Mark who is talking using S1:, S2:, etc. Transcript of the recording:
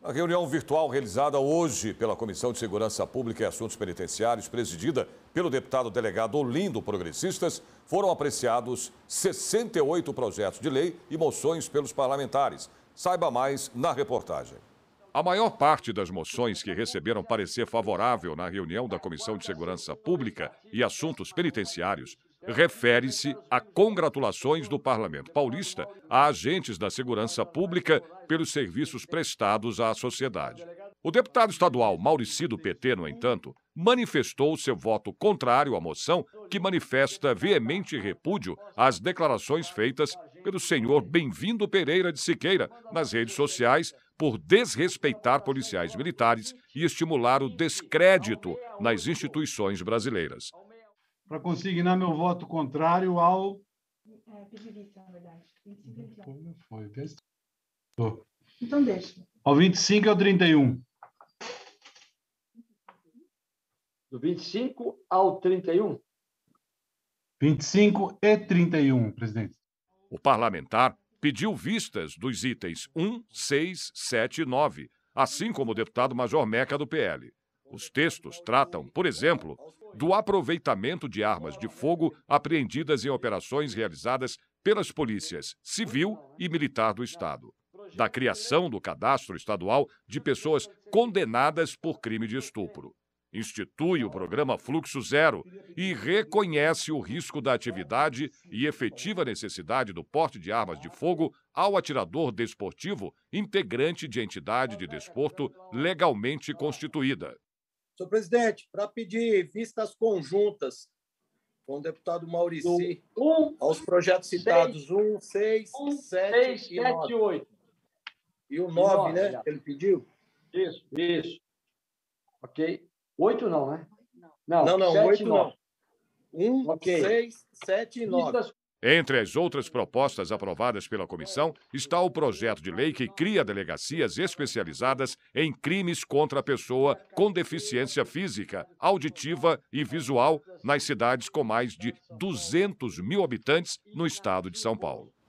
S1: Na reunião virtual realizada hoje pela Comissão de Segurança Pública e Assuntos Penitenciários, presidida pelo deputado delegado Olindo Progressistas, foram apreciados 68 projetos de lei e moções pelos parlamentares. Saiba mais na reportagem. A maior parte das moções que receberam parecer favorável na reunião da Comissão de Segurança Pública e Assuntos Penitenciários refere-se a congratulações do Parlamento Paulista a agentes da segurança pública pelos serviços prestados à sociedade. O deputado estadual Maurício do PT, no entanto, manifestou seu voto contrário à moção que manifesta veemente repúdio às declarações feitas pelo senhor Bem-vindo Pereira de Siqueira nas redes sociais por desrespeitar policiais militares e estimular o descrédito nas instituições brasileiras para consignar meu voto contrário ao. É, na verdade. É foi, Então deixa. Ao 25 ao 31. Do 25 ao 31? 25 e 31, presidente. O parlamentar pediu vistas dos itens 1, 6, 7 e 9, assim como o deputado Major Meca do PL. Os textos tratam, por exemplo, do aproveitamento de armas de fogo apreendidas em operações realizadas pelas polícias civil e militar do Estado, da criação do cadastro estadual de pessoas condenadas por crime de estupro. Institui o programa Fluxo Zero e reconhece o risco da atividade e efetiva necessidade do porte de armas de fogo ao atirador desportivo integrante de entidade de desporto legalmente constituída. Senhor presidente, para pedir vistas conjuntas com o deputado Maurici um, aos projetos seis, citados 1, 6, 7 e 9. 8. E o 9, né? Já. Que ele pediu? Isso, isso. Ok. 8 não, né? Não, não, 8 9. não. 1, 6, 7 e 9. Vistas entre as outras propostas aprovadas pela comissão está o projeto de lei que cria delegacias especializadas em crimes contra a pessoa com deficiência física, auditiva e visual nas cidades com mais de 200 mil habitantes no estado de São Paulo.